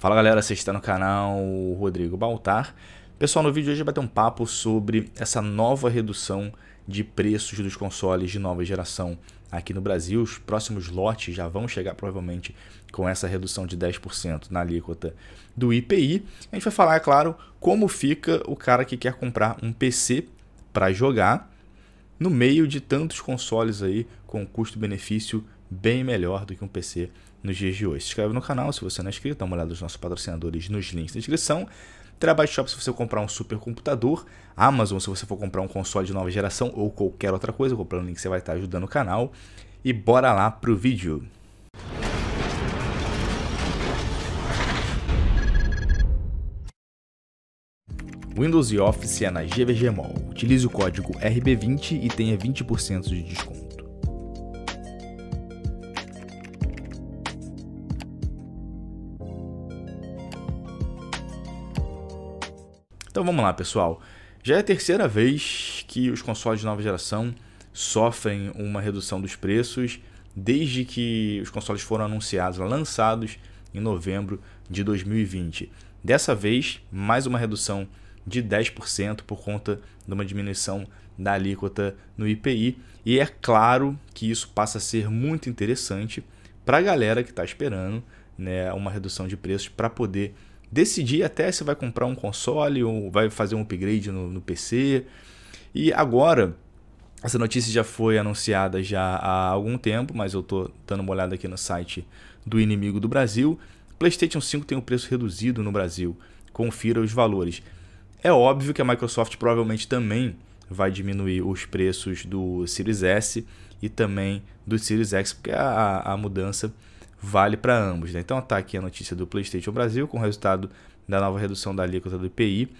Fala galera, você está no canal Rodrigo Baltar. Pessoal, no vídeo de hoje vai ter um papo sobre essa nova redução de preços dos consoles de nova geração aqui no Brasil. Os próximos lotes já vão chegar provavelmente com essa redução de 10% na alíquota do IPI. A gente vai falar, é claro, como fica o cara que quer comprar um PC para jogar no meio de tantos consoles aí com custo-benefício bem melhor do que um PC nos dias de hoje. Se inscreve no canal se você não é inscrito, dá uma olhada nos nossos patrocinadores nos links da descrição. Trabalho Shop se você comprar um supercomputador, Amazon se você for comprar um console de nova geração ou qualquer outra coisa, comprando o link você vai estar ajudando o canal. E bora lá pro vídeo! Windows e Office é na GVG Mall. Utilize o código RB20 e tenha 20% de desconto. Então vamos lá, pessoal. Já é a terceira vez que os consoles de nova geração sofrem uma redução dos preços desde que os consoles foram anunciados, lançados em novembro de 2020. Dessa vez, mais uma redução de 10% por conta de uma diminuição da alíquota no IPI. E é claro que isso passa a ser muito interessante para a galera que está esperando né, uma redução de preços para poder decidir até se vai comprar um console ou vai fazer um upgrade no, no PC. E agora, essa notícia já foi anunciada já há algum tempo, mas eu estou dando uma olhada aqui no site do Inimigo do Brasil. PlayStation 5 tem um preço reduzido no Brasil. Confira os valores. É óbvio que a Microsoft provavelmente também vai diminuir os preços do Series S e também do Series X, porque a, a mudança vale para ambos. Né? Então está aqui a notícia do PlayStation Brasil com o resultado da nova redução da alíquota do IPI.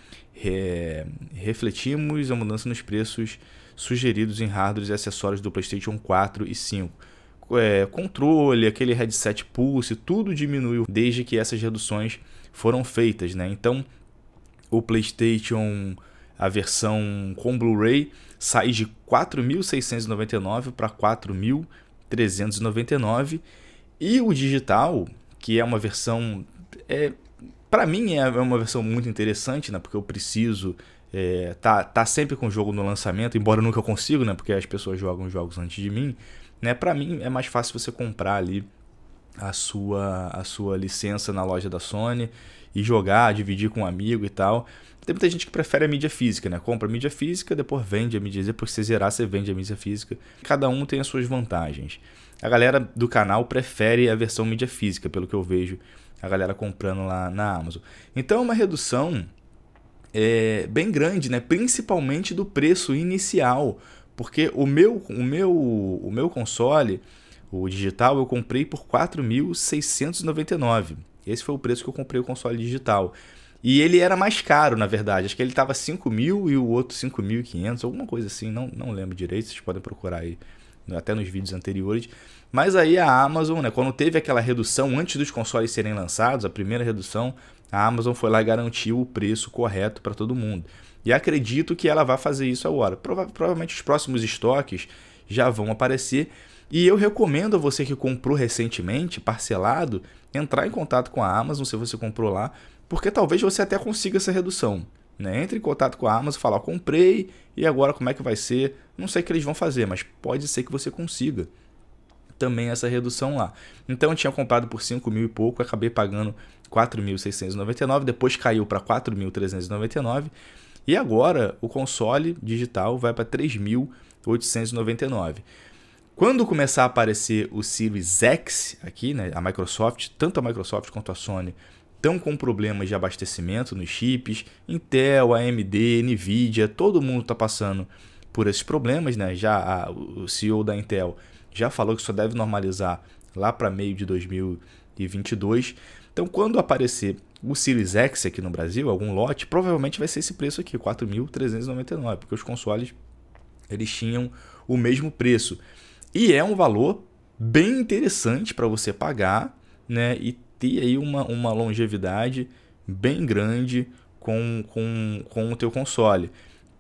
Refletimos a mudança nos preços sugeridos em hardwares e acessórios do PlayStation 4 e 5. É, controle, aquele headset pulse, tudo diminuiu desde que essas reduções foram feitas. Né? Então o PlayStation a versão com Blu-ray sai de 4.699 para 4.399 e o digital, que é uma versão. É, para mim é, é uma versão muito interessante, né? Porque eu preciso é, tá, tá sempre com o jogo no lançamento, embora eu nunca consigo, né? Porque as pessoas jogam jogos antes de mim. Né? Para mim é mais fácil você comprar ali a sua, a sua licença na loja da Sony e jogar, dividir com um amigo e tal. Tem muita gente que prefere a mídia física, né? Compra a mídia física, depois vende a mídia, depois que você zerar, você vende a mídia física. Cada um tem as suas vantagens. A galera do canal prefere a versão mídia física, pelo que eu vejo a galera comprando lá na Amazon. Então é uma redução é, bem grande, né? principalmente do preço inicial, porque o meu, o meu, o meu console, o digital, eu comprei por 4.699. Esse foi o preço que eu comprei o console digital. E ele era mais caro, na verdade. Acho que ele estava 5 mil e o outro 5.500, alguma coisa assim. Não, não lembro direito, vocês podem procurar aí né, até nos vídeos anteriores. Mas aí a Amazon, né, quando teve aquela redução antes dos consoles serem lançados, a primeira redução, a Amazon foi lá e garantiu o preço correto para todo mundo. E acredito que ela vai fazer isso agora. Prova provavelmente os próximos estoques já vão aparecer. E eu recomendo a você que comprou recentemente, parcelado, entrar em contato com a Amazon se você comprou lá, porque talvez você até consiga essa redução. Né? Entre em contato com a Amazon e fala, comprei, e agora como é que vai ser? Não sei o que eles vão fazer, mas pode ser que você consiga também essa redução lá. Então eu tinha comprado por 5 mil e pouco, acabei pagando 4.699, depois caiu para 4.399, e agora o console digital vai para 3.000 899. Quando começar a aparecer o Series X aqui, né, a Microsoft, tanto a Microsoft quanto a Sony, estão com problemas de abastecimento nos chips, Intel, AMD, Nvidia, todo mundo está passando por esses problemas, né? Já a, o CEO da Intel já falou que só deve normalizar lá para meio de 2022. Então, quando aparecer o Series X aqui no Brasil, algum lote, provavelmente vai ser esse preço aqui, 4.399, porque os consoles eles tinham o mesmo preço. E é um valor bem interessante para você pagar né, e ter aí uma, uma longevidade bem grande com, com, com o teu console.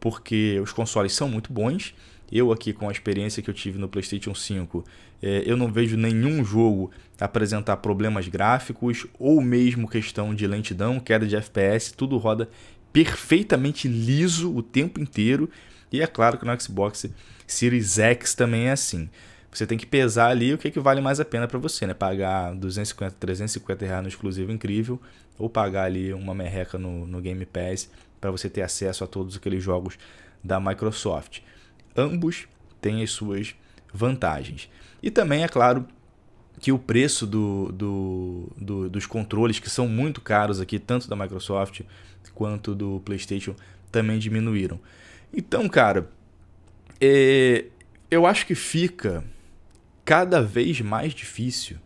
Porque os consoles são muito bons. Eu aqui com a experiência que eu tive no PlayStation 5, é, eu não vejo nenhum jogo apresentar problemas gráficos ou mesmo questão de lentidão, queda de FPS, tudo roda perfeitamente liso o tempo inteiro e é claro que no Xbox Series X também é assim. Você tem que pesar ali o que, é que vale mais a pena para você, né? Pagar 250, 350 reais no exclusivo incrível ou pagar ali uma merreca no, no Game Pass para você ter acesso a todos aqueles jogos da Microsoft. Ambos têm as suas vantagens. E também, é claro, que o preço do, do, do, dos controles, que são muito caros aqui, tanto da Microsoft quanto do PlayStation, também diminuíram. Então, cara, é, eu acho que fica cada vez mais difícil,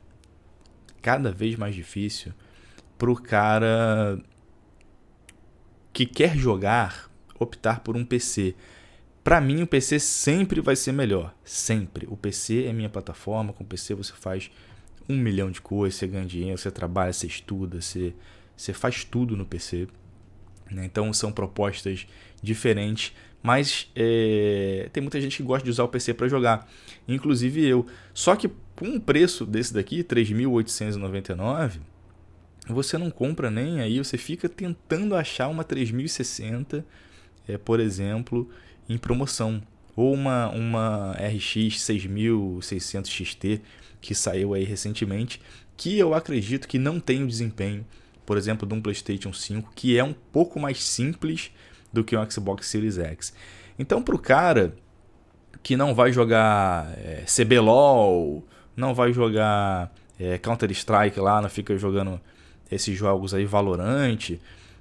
cada vez mais difícil pro cara que quer jogar optar por um PC. Para mim, o PC sempre vai ser melhor. Sempre. O PC é minha plataforma. Com o PC você faz um milhão de coisas. Você ganha dinheiro, você trabalha, você estuda, você, você faz tudo no PC. Né? Então são propostas diferentes mas é, tem muita gente que gosta de usar o PC para jogar, inclusive eu. Só que com um preço desse daqui, 3.899, você não compra nem aí, você fica tentando achar uma 3060, é, por exemplo, em promoção, ou uma, uma RX 6600 XT que saiu aí recentemente, que eu acredito que não tem o desempenho, por exemplo, de um PlayStation 5, que é um pouco mais simples do que um Xbox Series X. Então, para o cara que não vai jogar é, eh, CBLOL, não vai jogar é, Counter-Strike lá, não fica jogando esses jogos aí, Valorant.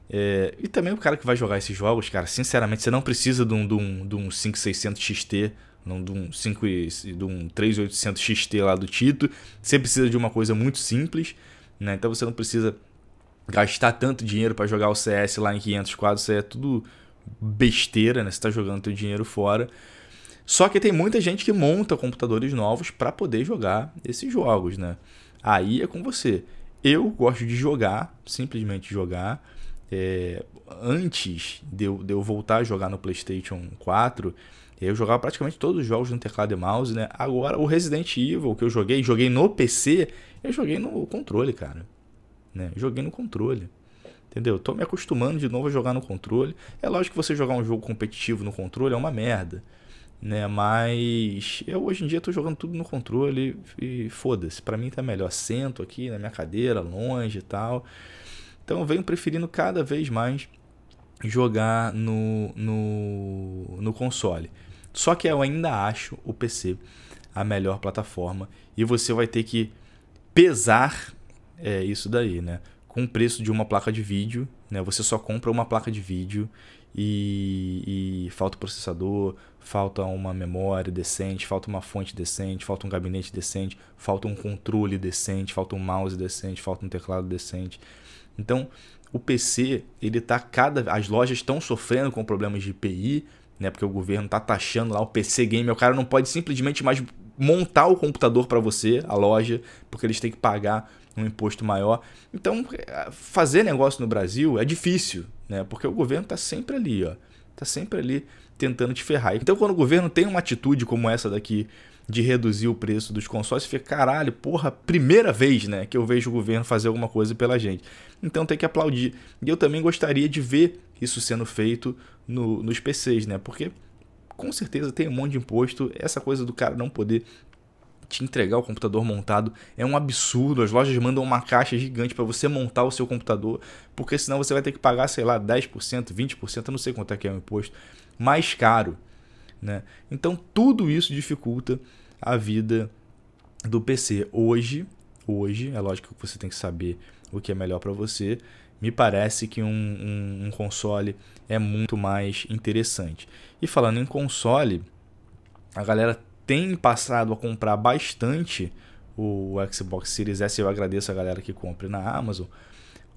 É, e também o cara que vai jogar esses jogos, cara, sinceramente, você não precisa de um, de um, de um 5600 XT, não, de um, 5, de um 3800 XT lá do Tito. Você precisa de uma coisa muito simples, né? Então você não precisa gastar tanto dinheiro para jogar o CS lá em 500 quadros, isso é tudo besteira, né? Você está jogando teu dinheiro fora. Só que tem muita gente que monta computadores novos para poder jogar esses jogos, né? Aí é com você. Eu gosto de jogar, simplesmente jogar. É, antes de eu, de eu voltar a jogar no PlayStation 4, eu jogava praticamente todos os jogos no teclado e mouse, né? Agora, o Resident Evil que eu joguei, joguei no PC, eu joguei no controle, cara. Né? Joguei no controle. Entendeu? Tô me acostumando de novo a jogar no controle. É lógico que você jogar um jogo competitivo no controle é uma merda. Né? Mas eu hoje em dia tô jogando tudo no controle e foda-se. Pra mim tá melhor. Sento aqui na minha cadeira, longe e tal. Então eu venho preferindo cada vez mais jogar no, no, no console. Só que eu ainda acho o PC a melhor plataforma e você vai ter que pesar é isso daí, né? Com o preço de uma placa de vídeo, né? Você só compra uma placa de vídeo e, e falta o processador, falta uma memória decente, falta uma fonte decente, falta um gabinete decente, falta um controle decente, falta um mouse decente, falta um teclado decente. Então, o PC, ele tá cada as lojas estão sofrendo com problemas de IPI, né? Porque o governo tá taxando lá o PC game, o cara não pode simplesmente mais montar o computador para você, a loja, porque eles têm que pagar um imposto maior. Então, eh, fazer negócio no Brasil é difícil, né? Porque o governo está sempre ali, ó. Tá sempre ali tentando te ferrar. Então, quando o governo tem uma atitude como essa daqui de reduzir o preço dos consórcios, fica caralho, porra, primeira vez, né, que eu vejo o governo fazer alguma coisa pela gente. Então tem que aplaudir. E eu também gostaria de ver isso sendo feito no, nos PCs, né? Porque com certeza tem um monte de imposto. Essa coisa do cara não poder te entregar o computador montado é um absurdo. As lojas mandam uma caixa gigante para você montar o seu computador, porque senão você vai ter que pagar, sei lá, 10%, 20%, eu não sei quanto é que é o imposto, mais caro. Né? Então tudo isso dificulta a vida do PC. Hoje, hoje, é lógico que você tem que saber o que é melhor para você, me parece que um, um, um console é muito mais interessante. E falando em console, a galera tem passado a comprar bastante o Xbox Series S. Eu agradeço a galera que compra na Amazon.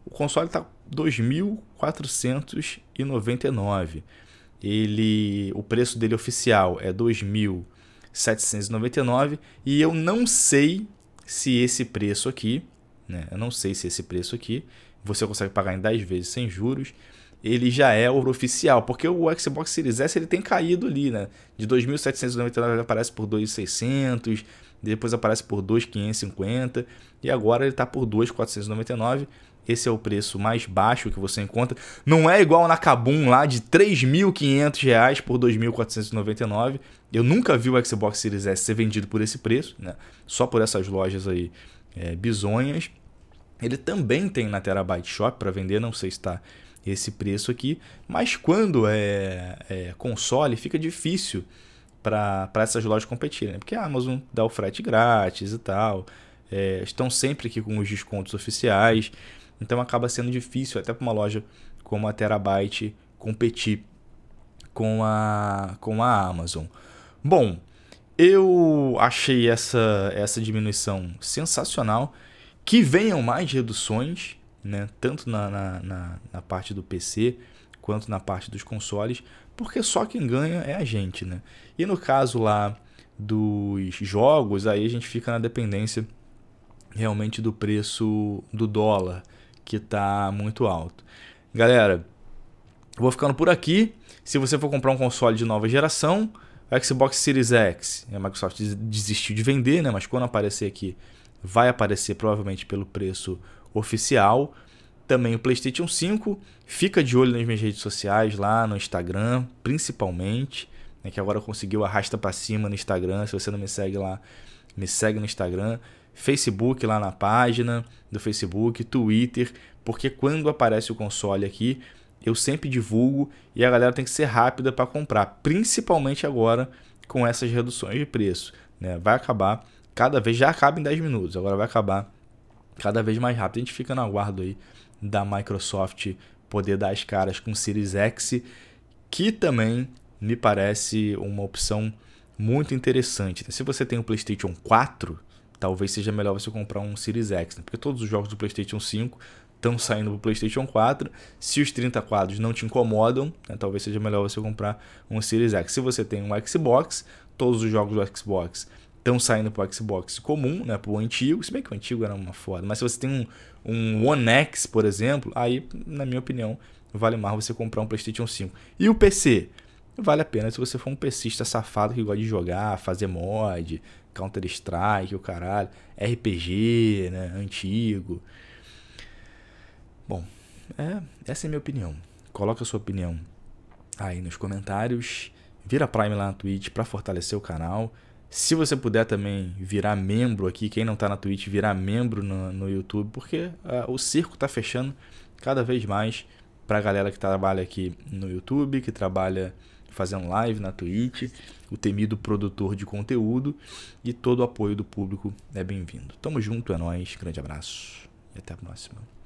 O console está 2.499. Ele, o preço dele oficial é 2.799 e eu não sei se esse preço aqui, né? Eu não sei se esse preço aqui você consegue pagar em 10 vezes sem juros, ele já é ouro oficial, porque o Xbox Series S ele tem caído ali, né? De 2.799 aparece por 2.600, depois aparece por 2.550 e agora ele está por 2.499. Esse é o preço mais baixo que você encontra. Não é igual na Kabum lá de R$ 3.500 por 2.499. Eu nunca vi o Xbox Series S ser vendido por esse preço, né? Só por essas lojas aí é, bizonhas. Ele também tem na Terabyte Shop para vender, não sei se está esse preço aqui, mas quando é, é console fica difícil para essas lojas competirem, né? porque a Amazon dá o frete grátis e tal, é, estão sempre aqui com os descontos oficiais, então acaba sendo difícil até para uma loja como a Terabyte competir com a, com a Amazon. Bom, eu achei essa, essa diminuição sensacional que venham mais reduções, né, tanto na, na, na, na parte do PC quanto na parte dos consoles, porque só quem ganha é a gente, né? E no caso lá dos jogos, aí a gente fica na dependência realmente do preço do dólar, que está muito alto. Galera, vou ficando por aqui. Se você for comprar um console de nova geração, o Xbox Series X, a Microsoft desistiu de vender, né? Mas quando aparecer aqui vai aparecer provavelmente pelo preço oficial. Também o PlayStation 5. Fica de olho nas minhas redes sociais, lá no Instagram, principalmente, né, que agora conseguiu arrasta para cima no Instagram. Se você não me segue lá, me segue no Instagram. Facebook lá na página do Facebook, Twitter, porque quando aparece o console aqui, eu sempre divulgo e a galera tem que ser rápida para comprar, principalmente agora com essas reduções de preço. Né? Vai acabar cada vez já acaba em 10 minutos, agora vai acabar cada vez mais rápido. A gente fica no aguardo aí da Microsoft poder dar as caras com o Series X, que também me parece uma opção muito interessante. Né? Se você tem o um PlayStation 4, talvez seja melhor você comprar um Series X, né? porque todos os jogos do PlayStation 5 estão saindo para o PlayStation 4. Se os 30 quadros não te incomodam, né? talvez seja melhor você comprar um Series X. Se você tem um Xbox, todos os jogos do Xbox estão saindo pro Xbox comum, né? Pro antigo, se bem que o antigo era uma foda. Mas se você tem um, um One X, por exemplo, aí, na minha opinião, vale mais você comprar um PlayStation 5. E o PC? Vale a pena se você for um PCista safado que gosta de jogar, fazer mod, Counter-Strike, o caralho, RPG, né? Antigo. Bom, é, essa é a minha opinião. Coloca a sua opinião aí nos comentários. Vira Prime lá na Twitch para fortalecer o canal. Se você puder também virar membro aqui, quem não está na Twitch, virar membro no, no YouTube, porque uh, o circo está fechando cada vez mais para a galera que trabalha aqui no YouTube, que trabalha fazendo live na Twitch, o temido produtor de conteúdo e todo o apoio do público é bem-vindo. Tamo junto, é nóis, grande abraço e até a próxima.